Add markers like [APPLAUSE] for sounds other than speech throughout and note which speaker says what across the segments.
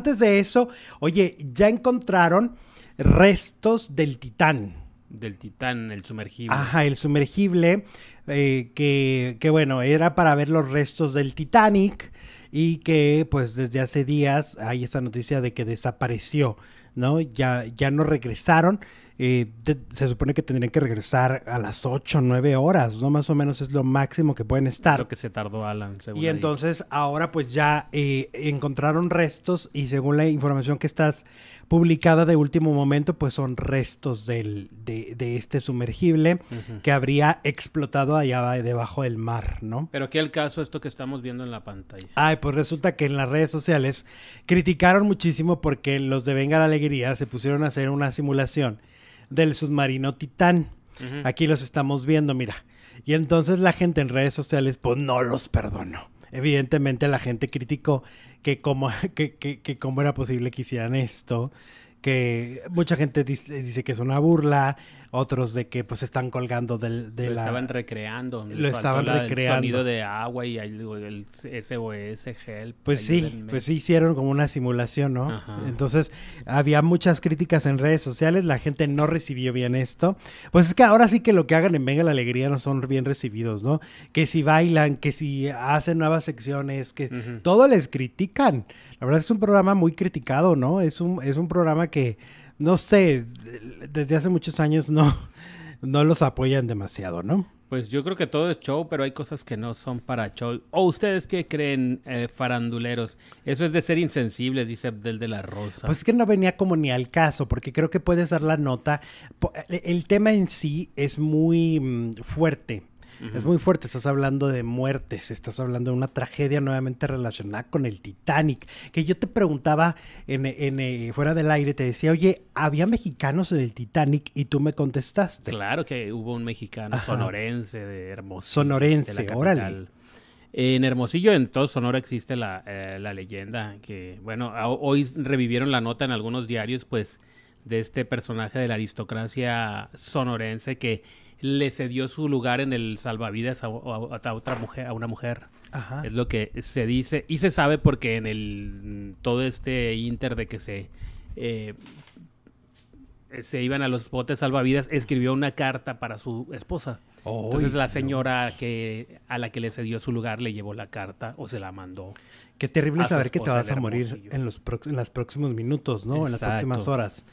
Speaker 1: Antes de eso, oye, ya encontraron restos del Titán.
Speaker 2: Del Titán, el sumergible. Ajá,
Speaker 1: el sumergible, eh, que, que bueno, era para ver los restos del Titanic y que pues desde hace días hay esa noticia de que desapareció, ¿no? Ya, ya no regresaron eh, se supone que tendrían que regresar a las 8, 9 horas, ¿no? Más o menos es lo máximo que pueden estar. Lo
Speaker 2: que se tardó Alan, según Y
Speaker 1: entonces ahora pues ya eh, encontraron restos y según la información que estás publicada de último momento, pues son restos del, de, este sumergible que habría explotado allá debajo del mar, ¿no?
Speaker 2: Pero es el caso, esto que estamos viendo en la pantalla.
Speaker 1: Ay, pues resulta que en las redes sociales criticaron muchísimo porque los de Venga la Alegría se pusieron a hacer una simulación del submarino Titán. Aquí los estamos viendo, mira. Y entonces la gente en redes sociales, pues no los perdonó. Evidentemente la gente criticó que cómo, [LAUGHS] que, era posible que hicieran esto, que mucha gente dice que es una burla, otros de que pues están colgando del, de lo estaban recreando. Lo estaban recreando. El sonido
Speaker 2: de agua y el SOS, help. Pues sí,
Speaker 1: pues sí hicieron como una simulación, ¿no? Entonces había muchas críticas en redes sociales, la gente no recibió bien esto. Pues es que ahora sí que lo que hagan en Venga la Alegría no son bien recibidos, ¿no? Que si bailan, que si hacen nuevas secciones, que todo les critican. La verdad es un programa muy criticado, ¿no? Es un, es un programa que no sé, desde hace muchos años no, no los apoyan demasiado, ¿no?
Speaker 2: Pues yo creo que todo es show, pero hay cosas que no son para show. ¿O ustedes qué creen, eh, faranduleros? Eso es de ser insensibles, dice Abdel de la Rosa. Pues es que
Speaker 1: no venía como ni al caso, porque creo que puedes dar la nota. El tema en sí es muy mm, fuerte. Es muy fuerte, estás hablando de muertes, estás hablando de una tragedia nuevamente relacionada con el Titanic. Que yo te preguntaba eh, fuera del aire, te decía, oye, ¿había mexicanos en el Titanic? Y tú me contestaste.
Speaker 2: Claro que hubo un mexicano sonorense de Hermosillo. Sonorense, órale. En Hermosillo, en todo Sonora, existe la, eh, leyenda que, bueno, hoy revivieron la nota en algunos diarios, pues, de este personaje de la aristocracia sonorense que le cedió su lugar en el salvavidas a, otra mujer, a una mujer. Es lo que se dice y se sabe porque en el todo este inter de que se eh, se iban a los botes salvavidas, escribió una carta para su esposa. Entonces la señora que a la que le cedió su lugar le llevó la carta o se la mandó. Qué terrible saber que te vas a morir
Speaker 1: en los, en los próximos minutos, ¿no? En las próximas horas.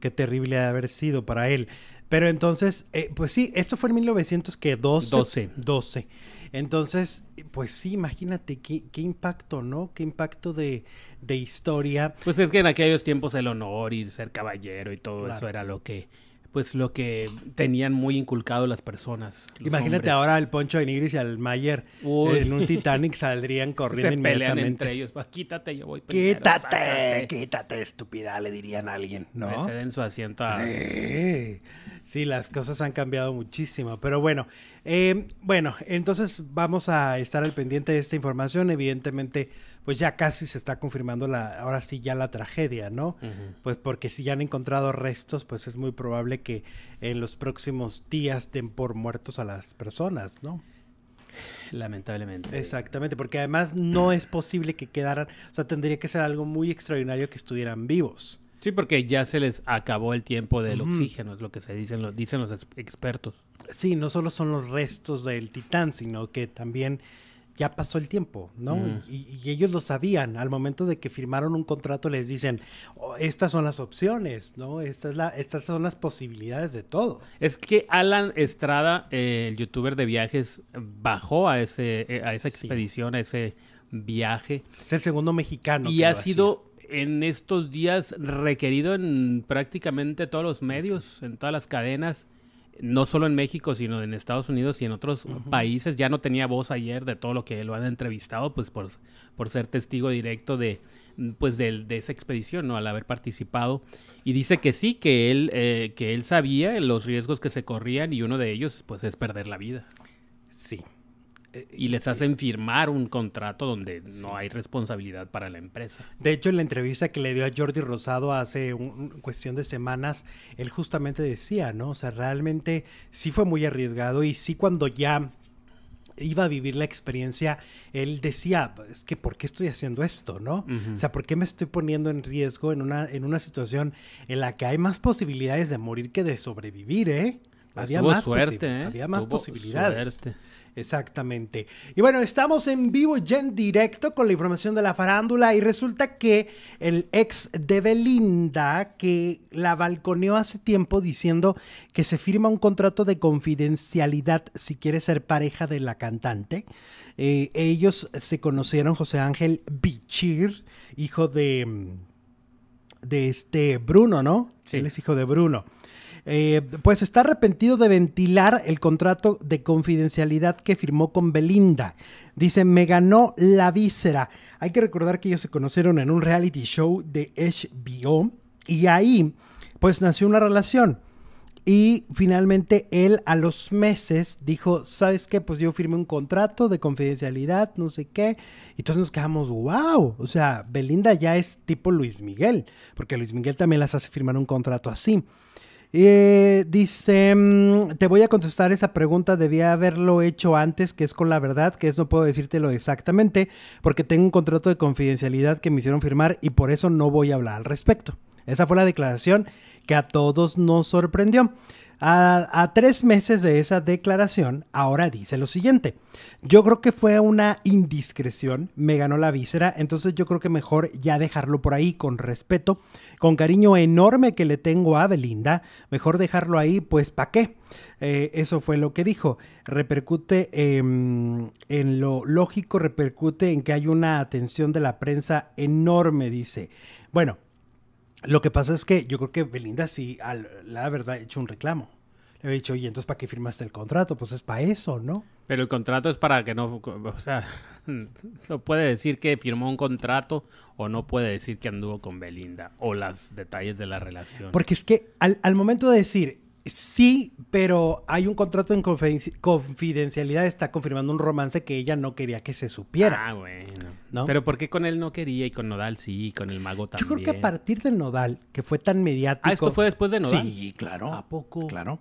Speaker 1: Qué terrible haber sido para él. Pero entonces, eh, pues sí, esto fue en 1912. 12. 12. Entonces,
Speaker 2: pues sí, imagínate qué, impacto, ¿no? Qué impacto de, historia. Pues es que en aquellos tiempos el honor y ser caballero y todo eso era lo que pues lo que tenían muy inculcado las personas. Imagínate ahora al Poncho de Nigris y al Mayer en un Titanic [LAUGHS] saldrían corriendo Se inmediatamente. entre ellos, pues, quítate, yo voy Quítate,
Speaker 1: quítate, estúpida, le dirían a alguien, ¿no?
Speaker 2: ceden pues su asiento a... Sí.
Speaker 1: Sí, las cosas han cambiado muchísimo, pero bueno, em, bueno, entonces vamos a estar al pendiente de esta información. Evidentemente, pues ya casi se está confirmando la, ahora sí ya la tragedia, ¿no? Pues porque si ya han encontrado restos, pues es muy probable que en los próximos días den por muertos a las personas, ¿no? Lamentablemente. Exactamente, porque además no es posible que quedaran, o sea, tendría que ser algo muy extraordinario
Speaker 2: que estuvieran vivos. Sí, porque ya se les acabó el tiempo del oxígeno, es lo que se dicen los, dicen los expertos. Sí, no solo son los restos del Titán, sino que también
Speaker 1: ya pasó el tiempo, ¿no? Mm. Y, ellos lo sabían. Al momento de que firmaron un contrato les dicen, oh, estas son las opciones, ¿no? Esta estas son las posibilidades de todo.
Speaker 2: Es que Alan Estrada, eh, el youtuber de viajes, bajó a, ese, eh, a esa expedición, a ese viaje. Es el segundo mexicano. Y ha sido en estos días requerido en prácticamente todos los medios, en todas las cadenas, no solo en México, sino en Estados Unidos y en otros países. Ya no tenía voz ayer de todo lo que lo han entrevistado, pues por, por ser testigo directo de, pues de, esa expedición, ¿no? Al haber participado. Y dice que sí, que él, eh, que él sabía los riesgos que se corrían y uno de ellos, pues, es perder la vida. Sí. Eh, y les hacen firmar un contrato donde no hay responsabilidad para la empresa.
Speaker 1: De hecho, en la entrevista que le dio a Jordi Rosado hace un, cuestión de semanas, él justamente decía, ¿no? O sea, realmente sí fue muy arriesgado y sí cuando ya iba a vivir la experiencia, él decía, es que ¿por qué estoy haciendo esto, no? O sea, ¿por qué me estoy poniendo en riesgo en una, en una situación en la que hay más posibilidades de morir que de sobrevivir, eh? ¿eh? había más, suerte, había más posibilidades. Exactamente. Y bueno, estamos en vivo ya en directo con la información de la farándula y resulta que el ex de Belinda, que la balconeó hace tiempo diciendo que se firma un contrato de confidencialidad si quiere ser pareja de la cantante, eh, ellos se conocieron José Ángel Bichir, hijo de, mm, de este Bruno, ¿no? Sí. Él es hijo de Bruno. Eh, pues está arrepentido de ventilar el contrato de confidencialidad que firmó con Belinda. Dice, me ganó la víscera. Hay que recordar que ellos se conocieron en un reality show de HBO y ahí pues nació una relación. Y finalmente él a los meses dijo, ¿sabes qué? Pues yo firmé un contrato de confidencialidad, no sé qué. Y entonces nos quedamos, wow. O sea, Belinda ya es tipo Luis Miguel, porque Luis Miguel también las hace firmar un contrato así. Y eh, dice, mm, te voy a contestar esa pregunta, debía haberlo hecho antes, que es con la verdad, que es no puedo decírtelo exactamente, porque tengo un contrato de confidencialidad que me hicieron firmar y por eso no voy a hablar al respecto. Esa fue la declaración que a todos nos sorprendió. A, tres meses de esa declaración, ahora dice lo siguiente. Yo creo que fue una indiscreción, me ganó la víscera, entonces yo creo que mejor ya dejarlo por ahí con respeto, con cariño enorme que le tengo a Belinda, mejor dejarlo ahí, pues ¿pa' qué? Eh, eso fue lo que dijo. Repercute em, en lo lógico, repercute en que hay una atención de la prensa enorme, dice. Bueno, lo que pasa es que yo creo que Belinda sí, la verdad, ha hecho un reclamo. Le he dicho, oye, entonces, ¿para qué firmaste el contrato? Pues es para eso, ¿no?
Speaker 2: Pero el contrato es para que no, o sea, [LAUGHS] no puede decir que firmó un contrato o no puede decir que anduvo con Belinda o los detalles de la relación. Porque
Speaker 1: es que al, al momento de decir, Sí, pero hay un contrato en confidencialidad. Está confirmando un romance que ella no quería que se supiera.
Speaker 2: Ah, bueno. Pero ¿por qué con él no quería y con Nodal sí, y con el mago también? Yo creo que a
Speaker 1: partir de Nodal, que fue tan mediático. Ah, esto fue después de Nodal. Sí,
Speaker 2: claro. ¿A poco? Claro.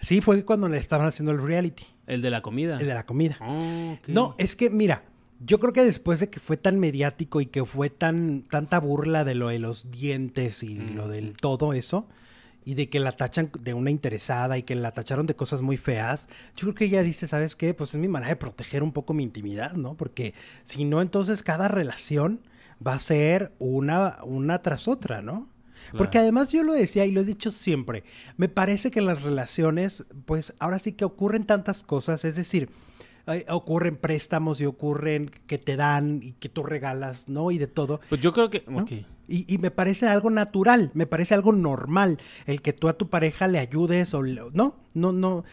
Speaker 1: Sí, fue cuando le estaban haciendo el reality.
Speaker 2: El de la comida. El de la
Speaker 1: comida. Ah, no, es que, mira, yo creo que después de que fue tan mediático y que fue tan tanta burla de lo de los dientes y mm. lo del todo eso, y de que la tachan de una interesada y que la tacharon de cosas muy feas, yo creo que ella dice, ¿sabes qué? Pues es mi manera de proteger un poco mi intimidad, ¿no? Porque si no, entonces cada relación va a ser una, una tras otra, ¿no? Porque además yo lo decía y lo he dicho siempre, me parece que las relaciones, pues ahora sí que ocurren tantas cosas, es decir, ocurren préstamos y ocurren que te dan y que tú regalas, ¿no? Y de todo. Pues yo creo que... Y, me parece algo natural, me parece algo normal el que tú a tu pareja le ayudes o no, no, no.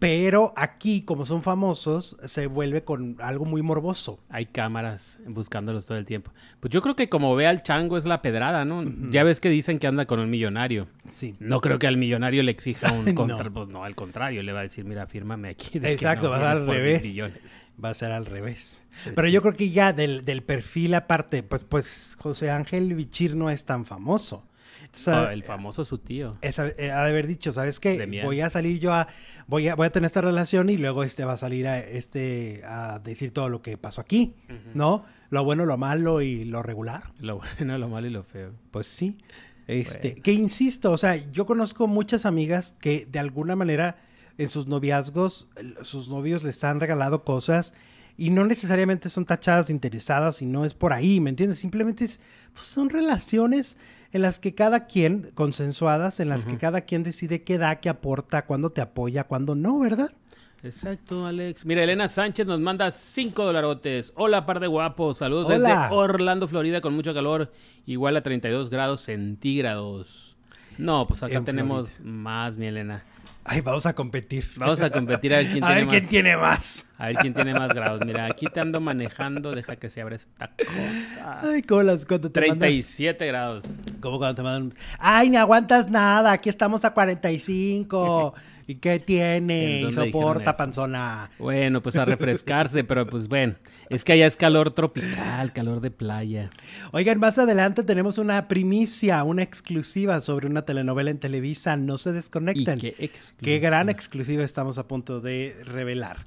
Speaker 1: Pero aquí, como son famosos, se vuelve con algo
Speaker 2: muy morboso. Hay cámaras buscándolos todo el tiempo. Pues yo creo que como ve al chango es la pedrada, ¿no? Ya ves que dicen que anda con un millonario. Sí. No creo que al millonario le exija [LAUGHS] un contra, pues, no. al contrario, le va a decir, mira, fírmame aquí. Exacto, va a ser al revés. Va a ser al revés. Pero yo
Speaker 1: creo que ya del, perfil aparte, pues, pues José Ángel no es tan famoso. Ah, el
Speaker 2: famoso su tío.
Speaker 1: Eh, ha de haber dicho, ¿sabes qué? Voy a salir yo a voy, a... voy a tener esta relación y luego este va a salir a, este, a decir todo lo que pasó aquí, ¿no? Lo bueno, lo malo y lo regular.
Speaker 2: Lo bueno, lo malo y lo feo.
Speaker 1: Pues sí. Este, Que insisto, o sea, yo conozco muchas amigas que de alguna manera en sus noviazgos, sus novios les han regalado cosas y no necesariamente son tachadas de interesadas y no es por ahí, ¿me entiendes? Simplemente es, pues, son relaciones en las que cada quien, consensuadas, en las que cada quien decide qué da, qué aporta, cuándo te apoya, cuándo no, ¿verdad?
Speaker 2: Exacto, Alex. Mira, Elena Sánchez nos manda cinco dolarotes. Hola, par de guapos. Saludos desde Orlando, Florida, con mucho calor, igual a 32 grados centígrados. No, pues acá tenemos más, mi Elena.
Speaker 1: Ay, vamos a competir.
Speaker 2: Vamos a competir a ver quién, [LAUGHS] tiene, más. tiene más. A ver quién tiene más grados. Mira, aquí te ando manejando, deja que se abra esta cosa. Ay, colas, cuando te 37 grados. ¿Cómo cuando te mandan?
Speaker 1: Ay, ni aguantas nada, aquí estamos a 45. [LAUGHS] ¿Y qué tiene? ¿Y soporta,
Speaker 2: panzona. Bueno, pues a refrescarse, pero pues bueno, es que allá es calor tropical, calor de playa. Oigan, más adelante tenemos una
Speaker 1: primicia, una exclusiva sobre una telenovela en Televisa. No se desconecten. ¿Y qué Qué gran exclusiva estamos a punto de revelar.